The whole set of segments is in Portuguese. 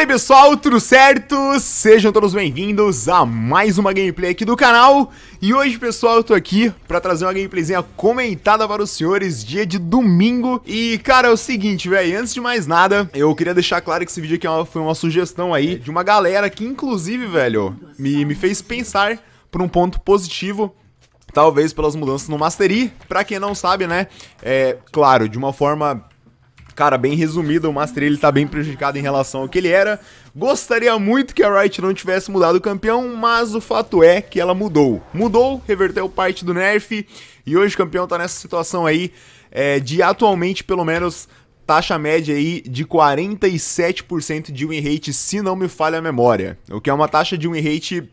Fala aí pessoal, tudo certo? Sejam todos bem-vindos a mais uma gameplay aqui do canal E hoje pessoal eu tô aqui pra trazer uma gameplayzinha comentada para os senhores Dia de domingo E cara, é o seguinte, velho, antes de mais nada Eu queria deixar claro que esse vídeo aqui é foi uma sugestão aí De uma galera que inclusive, velho, me, me fez pensar por um ponto positivo Talvez pelas mudanças no Mastery Pra quem não sabe, né, é claro, de uma forma Cara, bem resumido, o Master ele tá bem prejudicado em relação ao que ele era. Gostaria muito que a Riot não tivesse mudado o campeão, mas o fato é que ela mudou. Mudou, reverteu parte do nerf e hoje o campeão tá nessa situação aí é, de atualmente pelo menos taxa média aí de 47% de win rate, se não me falha a memória. O que é uma taxa de win rate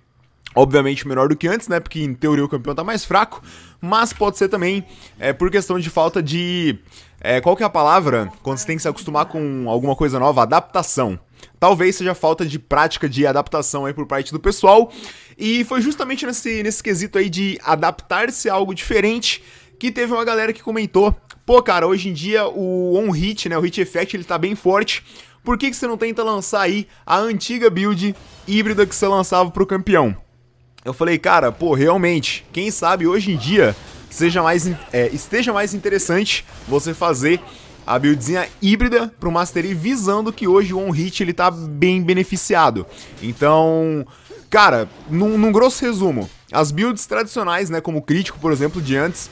obviamente melhor do que antes, né? Porque em teoria o campeão tá mais fraco, mas pode ser também é, por questão de falta de. É, qual que é a palavra quando você tem que se acostumar com alguma coisa nova? Adaptação. Talvez seja falta de prática de adaptação aí por parte do pessoal. E foi justamente nesse, nesse quesito aí de adaptar-se a algo diferente que teve uma galera que comentou: pô, cara, hoje em dia o on-hit, né? O hit effect ele tá bem forte. Por que, que você não tenta lançar aí a antiga build híbrida que você lançava pro campeão? eu falei, cara, pô, realmente, quem sabe hoje em dia seja mais, é, esteja mais interessante você fazer a buildzinha híbrida pro Mastery visando que hoje o on-hit ele tá bem beneficiado. Então, cara, num, num grosso resumo, as builds tradicionais, né, como o crítico, por exemplo, de antes,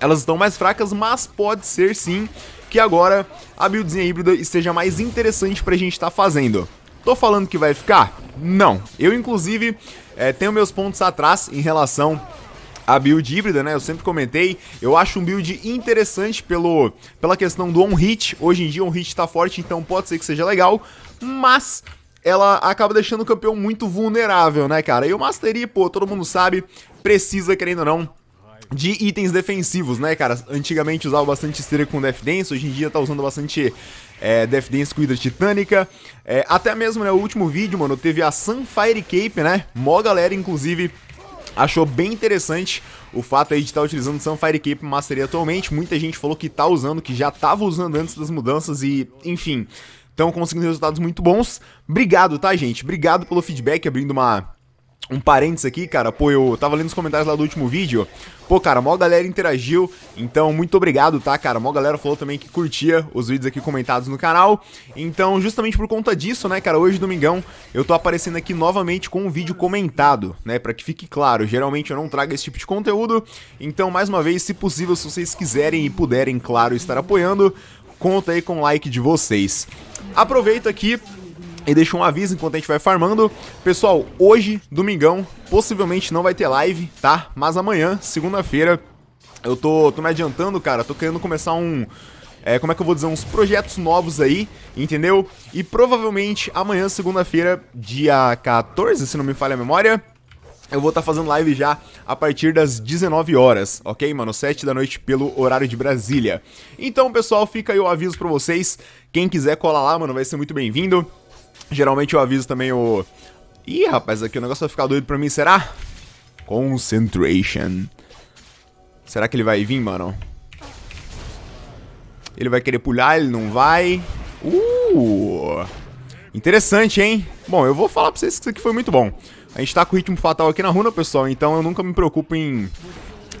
elas estão mais fracas, mas pode ser sim que agora a buildzinha híbrida esteja mais interessante pra gente estar tá fazendo. Tô falando que vai ficar? Não. Eu, inclusive, é, tenho meus pontos atrás em relação à build híbrida, né? Eu sempre comentei. Eu acho um build interessante pelo, pela questão do on-hit. Hoje em dia, on-hit tá forte, então pode ser que seja legal. Mas ela acaba deixando o campeão muito vulnerável, né, cara? E o Mastery, pô, todo mundo sabe, precisa, querendo ou não, de itens defensivos, né, cara? Antigamente usava bastante esteira com Death Dance, hoje em dia tá usando bastante é, Death Dance com Hydra Titânica. É, até mesmo, né, o último vídeo, mano, teve a Sunfire Cape, né? Mó galera, inclusive, achou bem interessante o fato aí de estar tá utilizando Sunfire Cape Mastery atualmente. Muita gente falou que tá usando, que já tava usando antes das mudanças e, enfim, estão conseguindo resultados muito bons. Obrigado, tá, gente? Obrigado pelo feedback, abrindo uma um parênteses aqui, cara, pô, eu tava lendo os comentários lá do último vídeo. Pô, cara, mó galera interagiu, então muito obrigado, tá, cara? Mó galera falou também que curtia os vídeos aqui comentados no canal. Então, justamente por conta disso, né, cara, hoje, domingão, eu tô aparecendo aqui novamente com um vídeo comentado, né, pra que fique claro. Geralmente eu não trago esse tipo de conteúdo, então, mais uma vez, se possível, se vocês quiserem e puderem, claro, estar apoiando, conta aí com o like de vocês. Aproveito aqui e deixa um aviso enquanto a gente vai farmando. Pessoal, hoje, domingão, possivelmente não vai ter live, tá? Mas amanhã, segunda-feira, eu tô, tô me adiantando, cara. Tô querendo começar um. É, como é que eu vou dizer? Uns projetos novos aí, entendeu? E provavelmente amanhã, segunda-feira, dia 14, se não me falha a memória. Eu vou estar tá fazendo live já a partir das 19 horas, ok, mano? 7 da noite pelo horário de Brasília. Então, pessoal, fica aí o aviso para vocês. Quem quiser colar lá, mano, vai ser muito bem-vindo. Geralmente eu aviso também o... Ih, rapaz, aqui o negócio vai ficar doido pra mim, será? Concentration. Será que ele vai vir, mano? Ele vai querer pular, ele não vai. Uh! Interessante, hein? Bom, eu vou falar pra vocês que isso aqui foi muito bom. A gente tá com o ritmo fatal aqui na runa, pessoal, então eu nunca me preocupo em,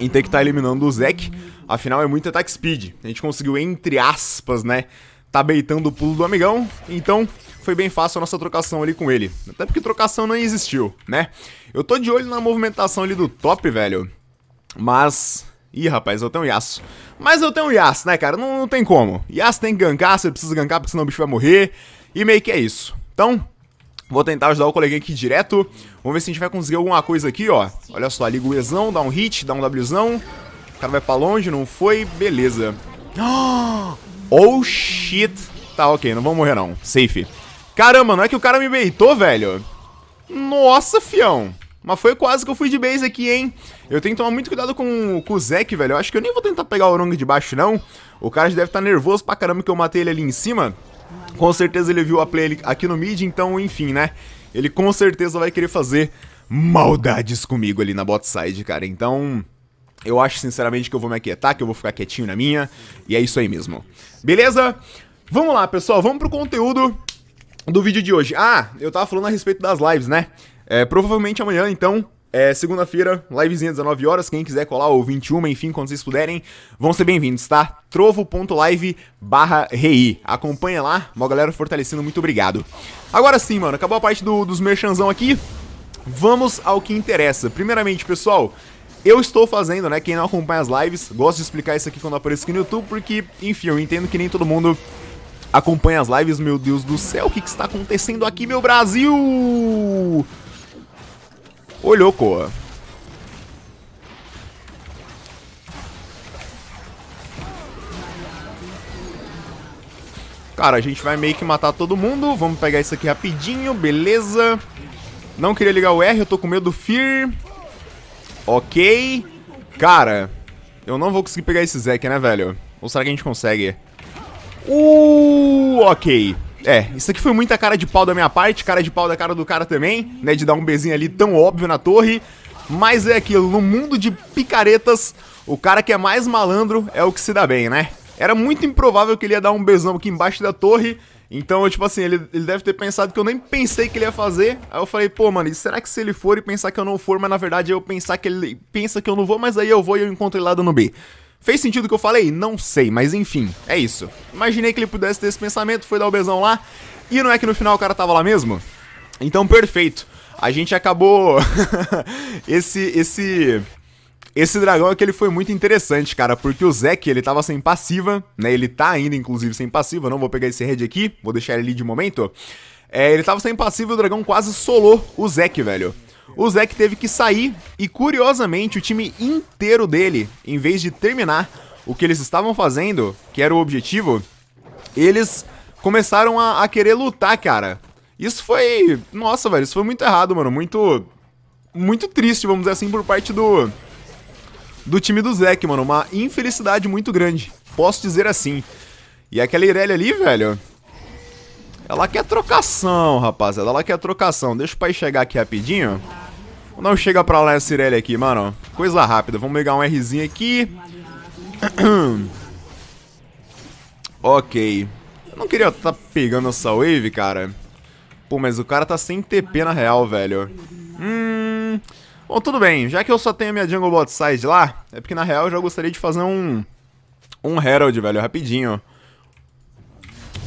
em ter que estar tá eliminando o Zek. Afinal, é muito attack speed. A gente conseguiu, entre aspas, né, tá beitando o pulo do amigão. Então, foi bem fácil a nossa trocação ali com ele. Até porque trocação não existiu, né? Eu tô de olho na movimentação ali do top, velho. Mas... Ih, rapaz, eu tenho um Yasuo. Mas eu tenho um Yasuo, né, cara? Não, não tem como. Yasuo tem que gankar, você precisa gankar, porque senão o bicho vai morrer. E meio que é isso. Então, Vou tentar ajudar o coleguinha aqui direto. Vamos ver se a gente vai conseguir alguma coisa aqui, ó. Olha só, liga o Ezão, dá um hit, dá um Wzão. O cara vai pra longe, não foi. Beleza. Oh, shit. Tá, ok, não vamos morrer não. Safe. Caramba, não é que o cara me beitou, velho? Nossa, fião. Mas foi quase que eu fui de base aqui, hein? Eu tenho que tomar muito cuidado com, com o Zek, velho. Eu acho que eu nem vou tentar pegar o Orong de baixo, não. O cara já deve estar tá nervoso pra caramba que eu matei ele ali em cima. Com certeza ele viu a play aqui no mid, então, enfim, né? Ele com certeza vai querer fazer maldades comigo ali na bot side, cara. Então, eu acho sinceramente que eu vou me aquietar, que eu vou ficar quietinho na minha. E é isso aí mesmo. Beleza? Vamos lá, pessoal. Vamos pro conteúdo do vídeo de hoje. Ah, eu tava falando a respeito das lives, né? É, provavelmente amanhã, então, é, segunda-feira, livezinha 19 horas. Quem quiser colar, ou 21, enfim, quando vocês puderem, vão ser bem-vindos, tá? trovo.live barra rei. Acompanha lá, uma galera fortalecendo, muito obrigado. Agora sim, mano, acabou a parte do, dos merchanzão aqui. Vamos ao que interessa. Primeiramente, pessoal, eu estou fazendo, né? Quem não acompanha as lives, gosto de explicar isso aqui quando apareço aqui no YouTube, porque, enfim, eu entendo que nem todo mundo acompanha as lives. Meu Deus do céu, o que, que está acontecendo aqui, meu Brasil? Ô, louco. Cara, a gente vai meio que matar todo mundo. Vamos pegar isso aqui rapidinho, beleza. Não queria ligar o R, eu tô com medo do Fear. Ok. Cara, eu não vou conseguir pegar esse Zeke, né, velho? Ou será que a gente consegue? Uh, ok. É, isso aqui foi muita cara de pau da minha parte, cara de pau da cara do cara também, né? De dar um bezinho ali tão óbvio na torre. Mas é aquilo, no mundo de picaretas, o cara que é mais malandro é o que se dá bem, né? Era muito improvável que ele ia dar um besão aqui embaixo da torre. Então, tipo assim, ele, ele deve ter pensado que eu nem pensei que ele ia fazer. Aí eu falei, pô, mano, será que se ele for e pensar que eu não for, mas na verdade eu pensar que ele pensa que eu não vou, mas aí eu vou e eu encontro ele lá dando B. Fez sentido o que eu falei? Não sei, mas enfim, é isso. Imaginei que ele pudesse ter esse pensamento, foi dar o besão lá, e não é que no final o cara tava lá mesmo? Então, perfeito. A gente acabou esse esse esse dragão aqui ele foi muito interessante, cara, porque o Zek ele tava sem passiva, né? Ele tá ainda inclusive sem passiva, não vou pegar esse red aqui, vou deixar ele ali de momento. É, ele tava sem passiva e o dragão quase solou o Zek, velho o Zeke teve que sair e, curiosamente, o time inteiro dele, em vez de terminar o que eles estavam fazendo, que era o objetivo, eles começaram a, a querer lutar, cara. Isso foi. Nossa, velho, isso foi muito errado, mano. Muito. Muito triste, vamos dizer assim, por parte do. Do time do Zeke, mano. Uma infelicidade muito grande. Posso dizer assim. E aquela Irelia ali, velho. Ela quer trocação, rapaziada. Ela quer trocação. Deixa o pai chegar aqui rapidinho. Não chega pra lá essa Irelia aqui, mano. Coisa rápida. Vamos pegar um Rzinho aqui. ok. Eu não queria estar tá pegando essa wave, cara. Pô, mas o cara tá sem TP na real, velho. Hum... Bom, tudo bem. Já que eu só tenho a minha Jungle Bot Side lá, é porque na real eu já gostaria de fazer um... Um Herald, velho, rapidinho.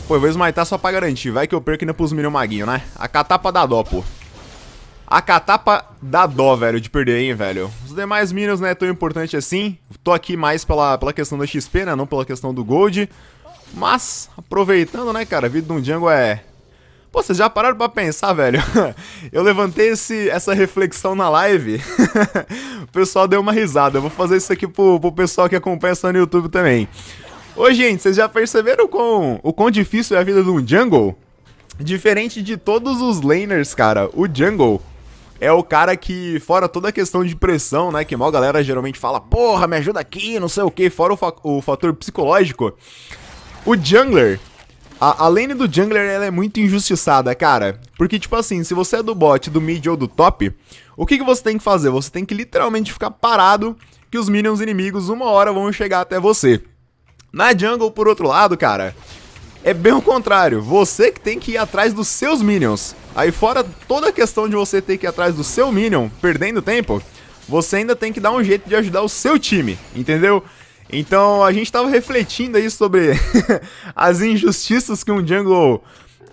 Pô, eu vou esmaitar só pra garantir. Vai que eu perco ainda pros minion maguinho, né? A catapa dá dó, pô. A catapa dá dó, velho, de perder, hein, velho. Os demais minions não é tão importante assim. Tô aqui mais pela, pela questão da XP, né? Não pela questão do gold. Mas, aproveitando, né, cara? A vida de um jungle é... Pô, vocês já pararam pra pensar, velho? Eu levantei esse, essa reflexão na live. o pessoal deu uma risada. Eu vou fazer isso aqui pro, pro pessoal que acompanha só no YouTube também. Ô, gente, vocês já perceberam o quão, o quão difícil é a vida de um jungle? Diferente de todos os laners, cara, o jungle é o cara que, fora toda a questão de pressão, né? Que mal galera geralmente fala, porra, me ajuda aqui, não sei o que, fora o, fa o, fator psicológico. O jungler, a, a lane do jungler, ela é muito injustiçada, cara. Porque, tipo assim, se você é do bot, do mid ou do top, o que, que você tem que fazer? Você tem que literalmente ficar parado que os minions inimigos uma hora vão chegar até você. Na jungle, por outro lado, cara, é bem o contrário. Você que tem que ir atrás dos seus minions. Aí fora toda a questão de você ter que ir atrás do seu minion, perdendo tempo, você ainda tem que dar um jeito de ajudar o seu time, entendeu? Então a gente estava refletindo aí sobre as injustiças que um jungle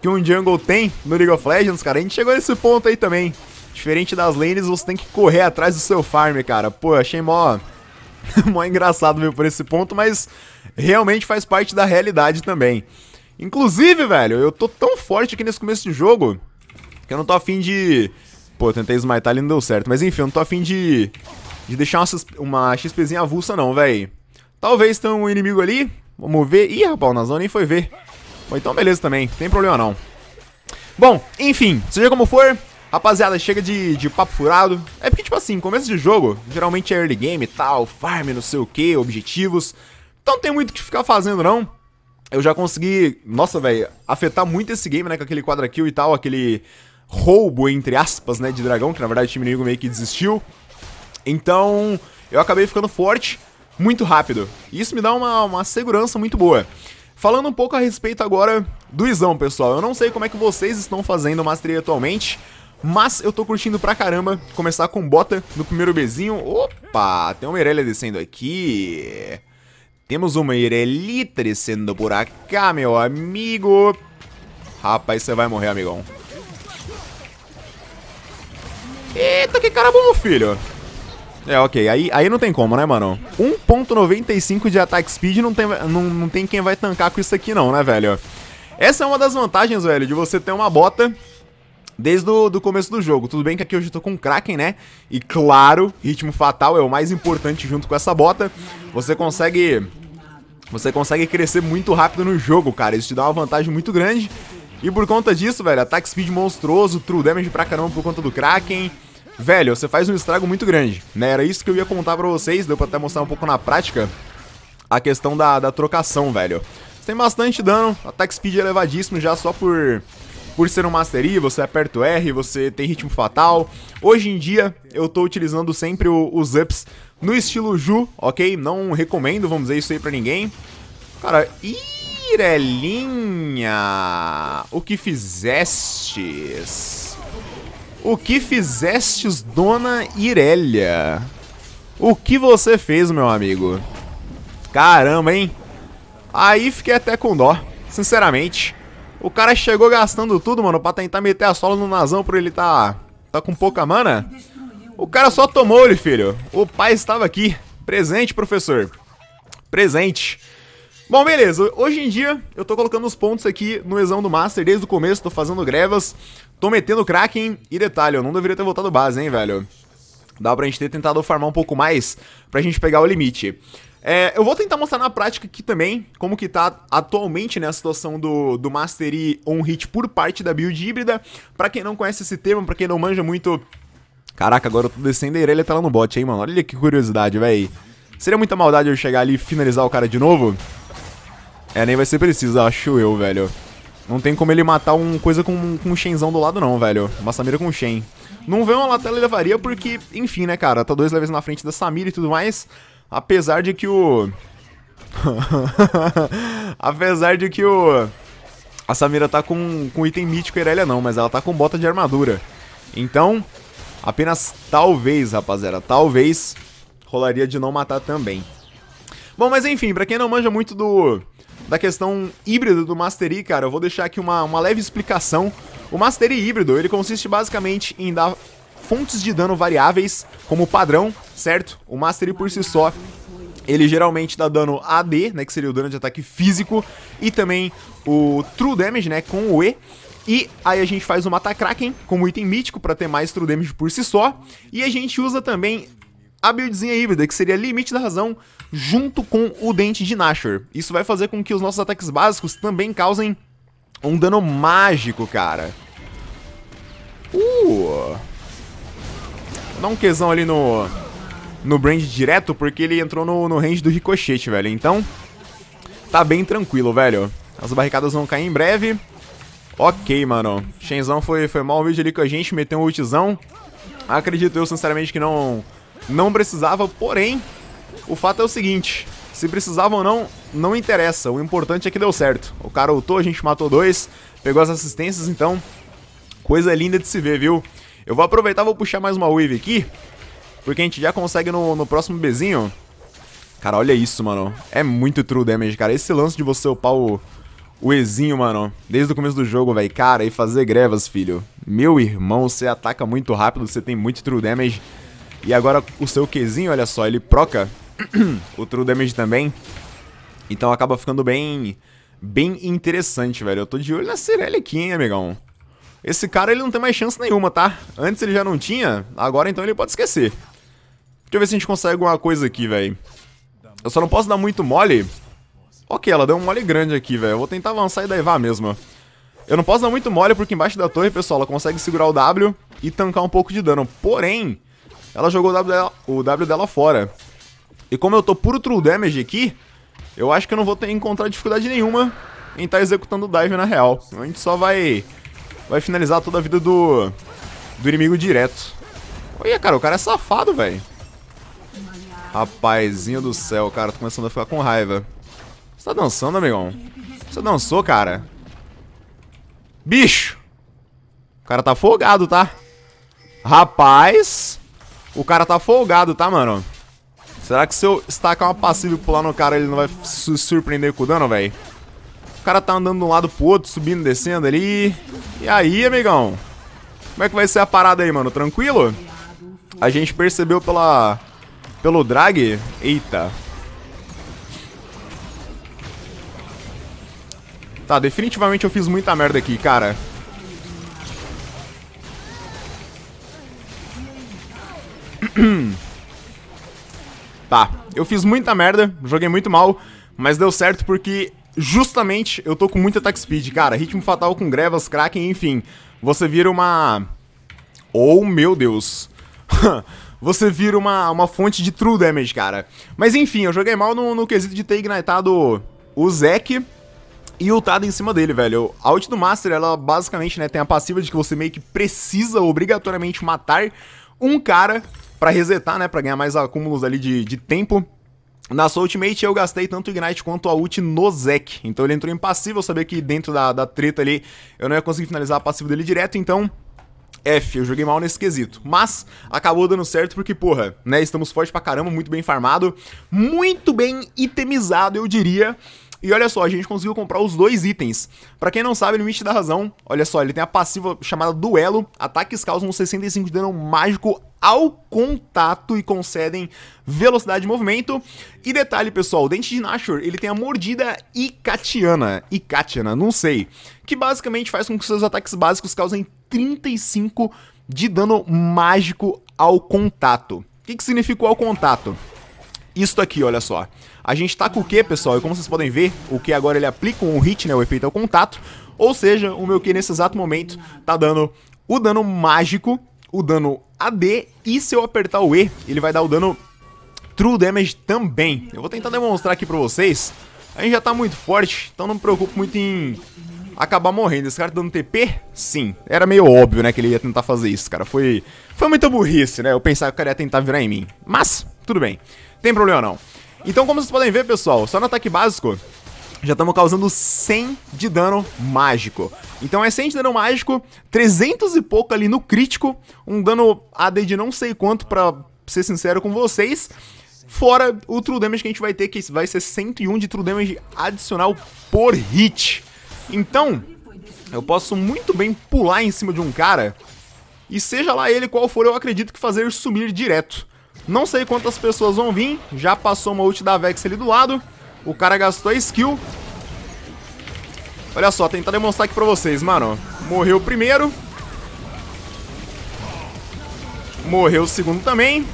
que um jungle tem no League of Legends, cara. A gente chegou nesse ponto aí também. Diferente das lanes, você tem que correr atrás do seu farm, cara. Pô, achei mó Mó engraçado, viu, por esse ponto, mas realmente faz parte da realidade também. Inclusive, velho, eu tô tão forte aqui nesse começo de jogo que eu não tô afim de... Pô, eu tentei smitar ali e não deu certo. Mas enfim, eu não tô afim de, de deixar uma, uma XPzinha avulsa não, velho. Talvez tenha um inimigo ali. Vamos ver. Ih, rapaz, na zona nem foi ver. então beleza também. Não tem problema não. Bom, enfim, seja como for, Rapaziada, chega de, de papo furado. É porque, tipo assim, começo de jogo, geralmente é early game e tal, farm, não sei o que, objetivos. Então não tem muito o que ficar fazendo, não. Eu já consegui, nossa, velho, afetar muito esse game, né, com aquele quadra kill e tal, aquele roubo, entre aspas, né, de dragão, que na verdade o time inimigo meio que desistiu. Então, eu acabei ficando forte muito rápido. E isso me dá uma, uma segurança muito boa. Falando um pouco a respeito agora do Izão, pessoal. Eu não sei como é que vocês estão fazendo o Mastery atualmente, mas eu tô curtindo pra caramba começar com bota no primeiro Bzinho. Opa, tem uma Irelia descendo aqui. Temos uma Irelita descendo por cá, meu amigo. Rapaz, você vai morrer, amigão. Eita, que cara bom, filho. É, ok. Aí, aí não tem como, né, mano? 1.95 de ataque speed não tem, não, não tem quem vai tancar com isso aqui não, né, velho? Essa é uma das vantagens, velho, de você ter uma bota desde o do começo do jogo. Tudo bem que aqui hoje eu tô com um Kraken, né? E claro, ritmo fatal é o mais importante junto com essa bota. Você consegue... Você consegue crescer muito rápido no jogo, cara. Isso te dá uma vantagem muito grande. E por conta disso, velho, ataque speed monstruoso, true damage pra caramba por conta do Kraken. Velho, você faz um estrago muito grande, né? Era isso que eu ia contar pra vocês, deu pra até mostrar um pouco na prática. A questão da, da trocação, velho. Você tem bastante dano, ataque speed elevadíssimo já só por por ser um mastery, você aperta o R, você tem ritmo fatal. Hoje em dia, eu tô utilizando sempre o, os ups no estilo Ju, ok? Não recomendo, vamos dizer isso aí pra ninguém. Cara, Irelinha, o que fizestes? O que fizestes, dona Irelia? O que você fez, meu amigo? Caramba, hein? Aí fiquei até com dó, sinceramente. O cara chegou gastando tudo, mano, pra tentar meter a sola no Nazão por ele tá... Tá com pouca mana. O cara só tomou ele, filho. O pai estava aqui. Presente, professor. Presente. Bom, beleza. Hoje em dia, eu tô colocando os pontos aqui no exame do Master desde o começo, tô fazendo grevas, tô metendo Kraken. E detalhe, eu não deveria ter voltado base, hein, velho. Dá pra gente ter tentado farmar um pouco mais pra gente pegar o limite. É, eu vou tentar mostrar na prática aqui também como que tá atualmente né, a situação do, do Master on hit por parte da build híbrida. Pra quem não conhece esse termo, pra quem não manja muito... Caraca, agora eu tô descendo a orelha tá lá no bot, hein, mano. Olha que curiosidade, véi. Seria muita maldade eu chegar ali e finalizar o cara de novo? É, nem vai ser preciso, acho eu, velho. Não tem como ele matar um coisa com, com um Shenzão do lado não, velho. Uma Samira com Shen. Não vê uma Latela ele levaria porque, enfim, né, cara? Tá dois levels na frente da Samira e tudo mais. Apesar de que o... Apesar de que o... A Samira tá com, com item mítico Irelia não, mas ela tá com bota de armadura. Então, apenas talvez, rapaziada, talvez rolaria de não matar também. Bom, mas enfim, pra quem não manja muito do da questão híbrida do Mastery, cara, eu vou deixar aqui uma, uma leve explicação. O Mastery híbrido, ele consiste basicamente em dar fontes de dano variáveis como padrão, certo? O Mastery por si só ele geralmente dá dano AD, né, que seria o dano de ataque físico, e também o True Damage, né, com o E. E aí a gente faz o Mata Kraken como item mítico para ter mais True Damage por si só. E a gente usa também a buildzinha híbrida, que seria Limite da Razão, junto com o Dente de Nashor. Isso vai fazer com que os nossos ataques básicos também causem um dano mágico, cara. Uh... Dá um quesão ali no, no Brand direto, porque ele entrou no, no range do ricochete, velho. Então, tá bem tranquilo, velho. As barricadas vão cair em breve. Ok, mano. Shenzão foi, foi mal o vídeo ali com a gente, meteu um ultzão. Acredito eu, sinceramente, que não, não precisava, porém, o fato é o seguinte. Se precisava ou não, não interessa. O importante é que deu certo. O cara ultou, a gente matou dois, pegou as assistências, então... Coisa linda de se ver, viu? Eu vou aproveitar, vou puxar mais uma wave aqui. Porque a gente já consegue no, no próximo Bzinho. Cara, olha isso, mano. É muito true damage, cara. Esse lance de você upar o, o Ezinho, mano. Desde o começo do jogo, velho. Cara, e fazer grevas, filho. Meu irmão, você ataca muito rápido, você tem muito true damage. E agora o seu Qzinho, olha só, ele proca o true damage também. Então acaba ficando bem bem interessante, velho. Eu tô de olho na Cirelli aqui, hein, amigão. Esse cara, ele não tem mais chance nenhuma, tá? Antes ele já não tinha, agora então ele pode esquecer. Deixa eu ver se a gente consegue alguma coisa aqui, velho. Eu só não posso dar muito mole. Ok, ela deu um mole grande aqui, velho. Eu vou tentar avançar e daivar mesmo. Eu não posso dar muito mole porque embaixo da torre, pessoal, ela consegue segurar o W e tancar um pouco de dano. Porém, ela jogou o W dela, o w dela fora. E como eu tô puro true damage aqui, eu acho que eu não vou ter, encontrar dificuldade nenhuma em estar tá executando o dive na real. A gente só vai vai finalizar toda a vida do, do inimigo direto. Olha, cara, o cara é safado, velho. Rapazinho do céu, cara, tô começando a ficar com raiva. Você tá dançando, amigão? Você dançou, cara? Bicho! O cara tá folgado, tá? Rapaz! O cara tá folgado, tá, mano? Será que se eu estacar uma passiva e pular no cara, ele não vai se surpreender com o dano, velho? cara tá andando de um lado pro outro, subindo, descendo ali. E aí, amigão? Como é que vai ser a parada aí, mano? Tranquilo? A gente percebeu pela... Pelo drag? Eita. Tá, definitivamente eu fiz muita merda aqui, cara. tá, eu fiz muita merda, joguei muito mal, mas deu certo porque justamente eu tô com muita attack speed, cara. Ritmo fatal com grevas, kraken, enfim. Você vira uma... Oh, meu Deus. você vira uma, uma fonte de true damage, cara. Mas enfim, eu joguei mal no, no quesito de ter ignitado o Zek e ultado em cima dele, velho. A ult do Master, ela basicamente né, tem a passiva de que você meio que precisa obrigatoriamente matar um cara pra resetar, né, pra ganhar mais acúmulos ali de, de tempo. Na sua Ultimate eu gastei tanto o Ignite quanto a ult no Zek. Então ele entrou impassível, eu sabia que dentro da, da treta ali eu não ia conseguir finalizar a passiva dele direto, então F, eu joguei mal nesse quesito. Mas acabou dando certo porque, porra, né? Estamos forte pra caramba, muito bem farmado, muito bem itemizado, eu diria. E olha só, a gente conseguiu comprar os dois itens. Pra quem não sabe, no Limite da Razão, olha só, ele tem a passiva chamada Duelo. Ataques causam 65 de dano mágico ao contato e concedem velocidade de movimento. E detalhe, pessoal, o dente de Nashor, ele tem a mordida Icatiana, Icatiana, não sei, que basicamente faz com que seus ataques básicos causem 35 de dano mágico ao contato. O que, que significa ao contato? Isto aqui, olha só. A gente tá com o Q, pessoal, e como vocês podem ver, o que agora ele aplica um hit, né, o efeito ao contato, ou seja, o meu que nesse exato momento tá dando o dano mágico, o dano AD e se eu apertar o E, ele vai dar o dano True Damage também. Eu vou tentar demonstrar aqui pra vocês. A gente já tá muito forte, então não me preocupo muito em acabar morrendo. Esse cara tá dando TP? Sim. Era meio óbvio, né, que ele ia tentar fazer isso, cara. Foi, foi muita burrice, né? Eu pensava que o cara ia tentar virar em mim. Mas, tudo bem. Tem problema não. Então, como vocês podem ver, pessoal, só no ataque básico, já estamos causando 100 de dano mágico. Então é 100 de dano mágico, 300 e pouco ali no crítico, um dano AD de não sei quanto, pra ser sincero com vocês. Fora o True Damage que a gente vai ter, que vai ser 101 de True Damage adicional por hit. Então, eu posso muito bem pular em cima de um cara, e seja lá ele qual for, eu acredito que fazer sumir direto. Não sei quantas pessoas vão vir, já passou uma ult da Vex ali do lado, o cara gastou a skill. Olha só, tentar demonstrar aqui pra vocês, mano. Morreu o primeiro. Morreu o segundo também.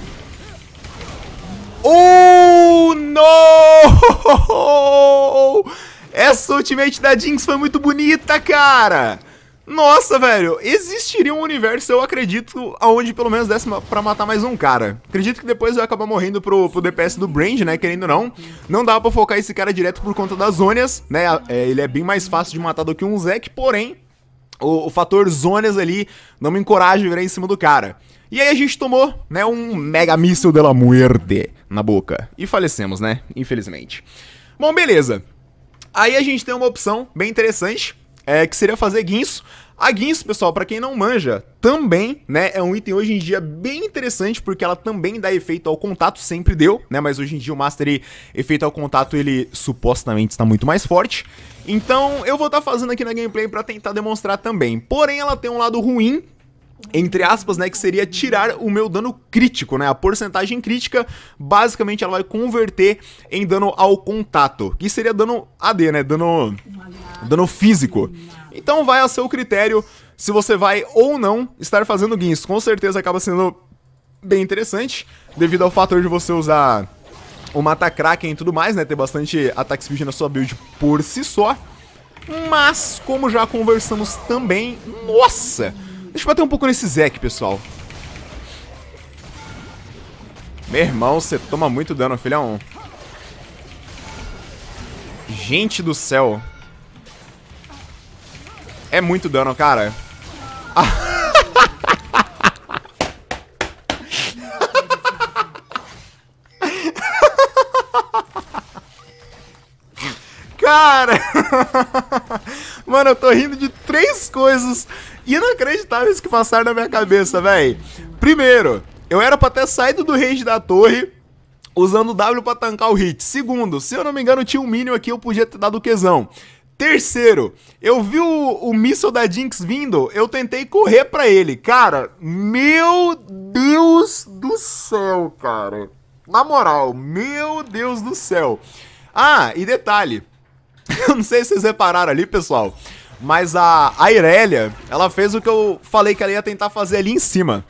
Oh, no! Essa ultimate da Jinx foi muito bonita, cara! Nossa, velho, existiria um universo, eu acredito, aonde pelo menos desse pra matar mais um cara. Acredito que depois eu acabar morrendo pro, pro DPS do Brand, né, querendo ou não. Não dá pra focar esse cara direto por conta das zonas, né, é, ele é bem mais fácil de matar do que um Zek, porém, o, o fator zonas ali não me encoraja a virar em cima do cara. E aí a gente tomou, né, um mega míssil de la muerte na boca. E falecemos, né, infelizmente. Bom, beleza. Aí a gente tem uma opção bem interessante, é, que seria fazer guinso, A guinso, pessoal, para quem não manja, também, né, é um item hoje em dia bem interessante, porque ela também dá efeito ao contato, sempre deu, né, mas hoje em dia o master efeito ao contato, ele supostamente está muito mais forte. Então, eu vou estar tá fazendo aqui na gameplay para tentar demonstrar também. Porém, ela tem um lado ruim, entre aspas, né, que seria tirar o meu dano crítico, né, a porcentagem crítica, basicamente ela vai converter em dano ao contato, que seria dano AD, né, dano dano físico. Então vai a seu critério se você vai ou não estar fazendo guins. Com certeza acaba sendo bem interessante, devido ao fator de você usar o Mata Kraken e tudo mais, né? Ter bastante ataque speed na sua build por si só. Mas, como já conversamos também... Nossa! Deixa eu bater um pouco nesse Zek, pessoal. Meu irmão, você toma muito dano, filhão. Gente do céu. É muito dano, cara. cara! Mano, eu tô rindo de três coisas inacreditáveis que passaram na minha cabeça, velho. Primeiro, eu era pra ter saído do range da torre usando W pra tancar o hit. Segundo, se eu não me engano, tinha um minion aqui, eu podia ter dado o Terceiro, eu vi o, o míssil da Jinx vindo, eu tentei correr para ele. Cara, meu Deus do céu, cara. Na moral, meu Deus do céu. Ah, e detalhe. Eu não sei se vocês repararam ali, pessoal. Mas a, a Irelia, ela fez o que eu falei que ela ia tentar fazer ali em cima.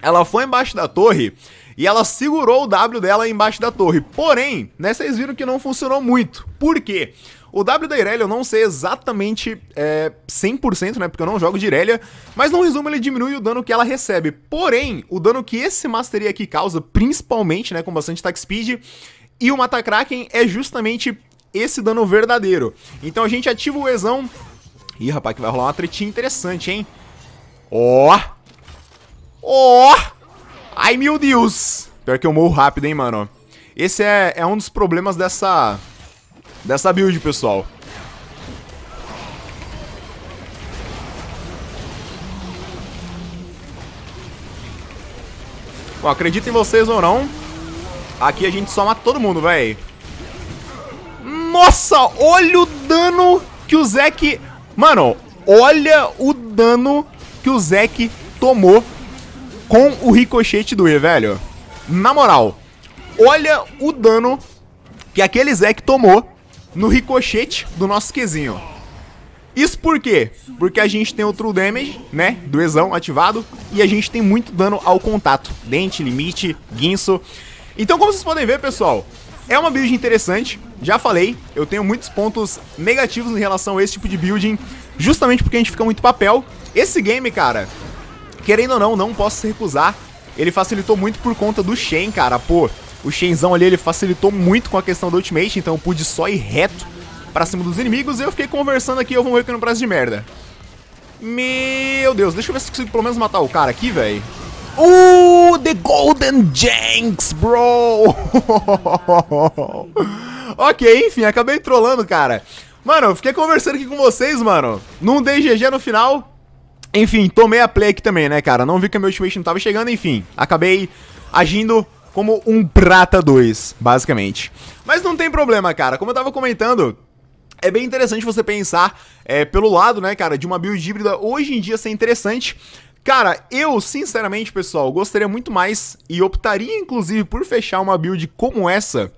Ela foi embaixo da torre e ela segurou o W dela embaixo da torre. Porém, né, vocês viram que não funcionou muito. Por quê? O W da Irelia eu não sei exatamente é, 100%, né, porque eu não jogo de Irelia, mas no resumo ele diminui o dano que ela recebe. Porém, o dano que esse Mastery aqui causa, principalmente, né, com bastante attack speed, e o Matakraken é justamente esse dano verdadeiro. Então a gente ativa o Ezão. Ih, rapaz, que vai rolar uma tretinha interessante, hein? Ó! Oh! Ó! Oh! Ai, meu Deus! Pior que eu morro rápido, hein, mano. Esse é, é um dos problemas dessa... Dessa build, pessoal. Bom, acredito em vocês ou não, aqui a gente só mata todo mundo, véi. Nossa, olha o dano que o Zeke... Mano, olha o dano que o Zeke tomou com o ricochete do E, velho. Na moral, olha o dano que aquele Zek tomou no ricochete do nosso Qzinho. Isso por quê? Porque a gente tem o True Damage, né, do Ezão ativado, e a gente tem muito dano ao contato. Dente, Limite, Guinso. Então, como vocês podem ver, pessoal, é uma build interessante. Já falei, eu tenho muitos pontos negativos em relação a esse tipo de building, justamente porque a gente fica muito papel. Esse game, cara, querendo ou não, não posso recusar. Ele facilitou muito por conta do Shen, cara. Pô, o Shenzão ali, ele facilitou muito com a questão do ultimate, então eu pude só ir reto pra cima dos inimigos e eu fiquei conversando aqui, eu vou morrer aqui no prazo de merda. Meu Deus, deixa eu ver se consigo pelo menos matar o cara aqui, velho. Uh, The Golden Jinx, bro! ok, enfim, acabei trolando, cara. Mano, eu fiquei conversando aqui com vocês, mano. Não dei GG no final, enfim, tomei a play aqui também, né, cara? Não vi que meu ultimate não tava chegando, enfim. Acabei agindo como um prata 2, basicamente. Mas não tem problema, cara. Como eu tava comentando, é bem interessante você pensar é, pelo lado, né, cara, de uma build híbrida hoje em dia ser interessante. Cara, eu, sinceramente, pessoal, gostaria muito mais e optaria, inclusive, por fechar uma build como essa,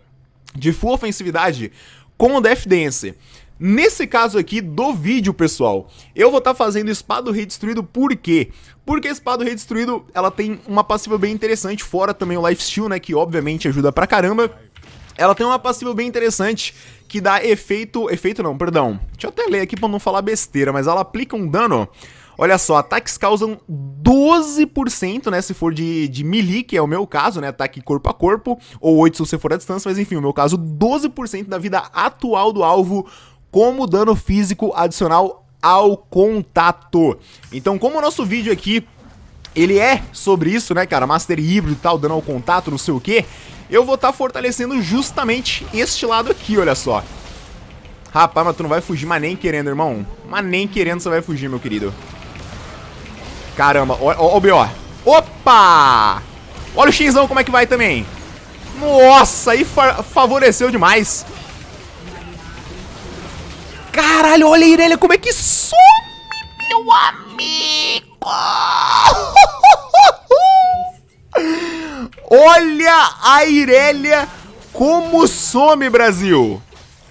de full ofensividade, com o Death Dance. Nesse caso aqui do vídeo, pessoal, eu vou estar tá fazendo Espada do Rei Destruído por quê? Porque Espada do Rei Destruído, ela tem uma passiva bem interessante, fora também o Lifesteal, né, que obviamente ajuda pra caramba. Ela tem uma passiva bem interessante que dá efeito... Efeito não, perdão. Deixa eu até ler aqui pra não falar besteira, mas ela aplica um dano... Olha só, ataques causam 12%, né? Se for de, de melee, que é o meu caso, né? Ataque corpo a corpo, ou 8% se você for à distância, mas enfim, o meu caso, 12% da vida atual do alvo como dano físico adicional ao contato. Então, como o nosso vídeo aqui, ele é sobre isso, né, cara? Master híbrido e tal, dano ao contato, não sei o quê. Eu vou estar tá fortalecendo justamente este lado aqui, olha só. Rapaz, mas tu não vai fugir, mas nem querendo, irmão. Mas nem querendo você vai fugir, meu querido. Caramba, ó o B.O. Opa! Olha o Shinzão como é que vai também. Nossa, aí fa favoreceu demais. Caralho, olha a Irelia, como é que some, meu amigo! olha a Irelia como some, Brasil!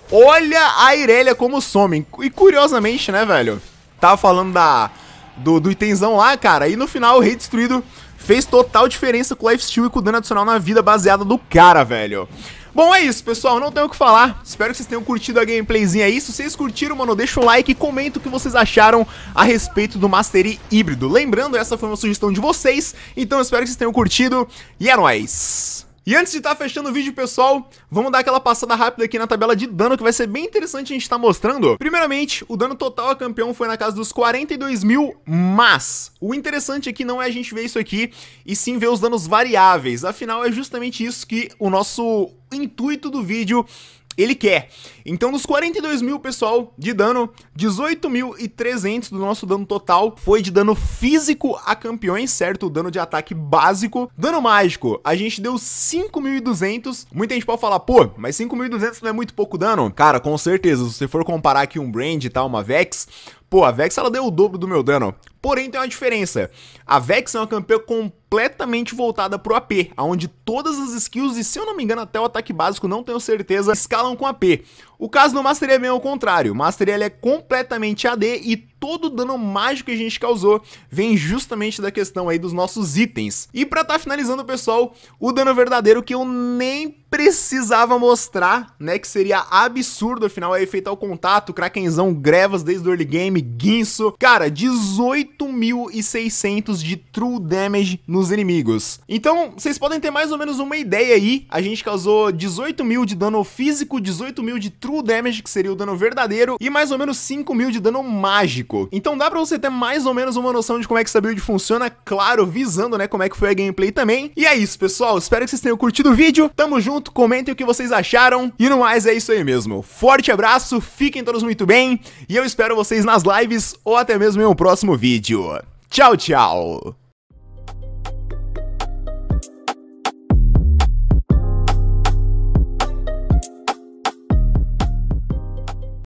Olha a Irelia como some. E curiosamente, né, velho? Tava falando da, do, do itenzão lá, cara, e no final o rei destruído fez total diferença com o lifesteal e com o dano adicional na vida baseada do cara, velho. Bom, é isso, pessoal. Não tenho o que falar. Espero que vocês tenham curtido a gameplayzinha aí. É Se vocês curtiram, mano, deixa o like e comenta o que vocês acharam a respeito do Mastery híbrido. Lembrando, essa foi uma sugestão de vocês. Então, espero que vocês tenham curtido. E é nóis! E antes de estar tá fechando o vídeo, pessoal, vamos dar aquela passada rápida aqui na tabela de dano, que vai ser bem interessante a gente estar tá mostrando. Primeiramente, o dano total a campeão foi na casa dos 42 mil, mas o interessante aqui não é a gente ver isso aqui, e sim ver os danos variáveis. Afinal, é justamente isso que o nosso intuito do vídeo ele quer. Então, dos 42 mil, pessoal, de dano, 18.300 do nosso dano total foi de dano físico a campeões, certo? dano de ataque básico. Dano mágico, a gente deu 5.200. Muita gente pode falar, pô, mas 5.200 não é muito pouco dano? Cara, com certeza, se você for comparar aqui um Brand e tá, tal, uma Vex, Pô, a Vex ela deu o dobro do meu dano. Porém, tem uma diferença. A Vex é uma campeã completamente voltada pro AP, onde todas as skills e, se eu não me engano, até o ataque básico, não tenho certeza, escalam com AP. O caso do Mastery é bem ao contrário. Mastery é completamente AD e todo o dano mágico que a gente causou vem justamente da questão aí dos nossos itens. E pra tá finalizando, pessoal, o dano verdadeiro que eu nem precisava mostrar, né, que seria absurdo, afinal é efeito ao contato, Krakenzão, Grevas desde o early game, Guinso. Cara, 18 8.600 de true damage nos inimigos. Então, vocês podem ter mais ou menos uma ideia aí. A gente causou 18 mil de dano físico, 18 mil de true damage, que seria o dano verdadeiro, e mais ou menos 5 mil de dano mágico. Então dá pra você ter mais ou menos uma noção de como é que essa build funciona, claro, visando, né, como é que foi a gameplay também. E é isso, pessoal. Espero que vocês tenham curtido o vídeo. Tamo junto, comentem o que vocês acharam. E no mais, é isso aí mesmo. Forte abraço, fiquem todos muito bem, e eu espero vocês nas lives ou até mesmo em um próximo vídeo vídeo. Tchau, tchau!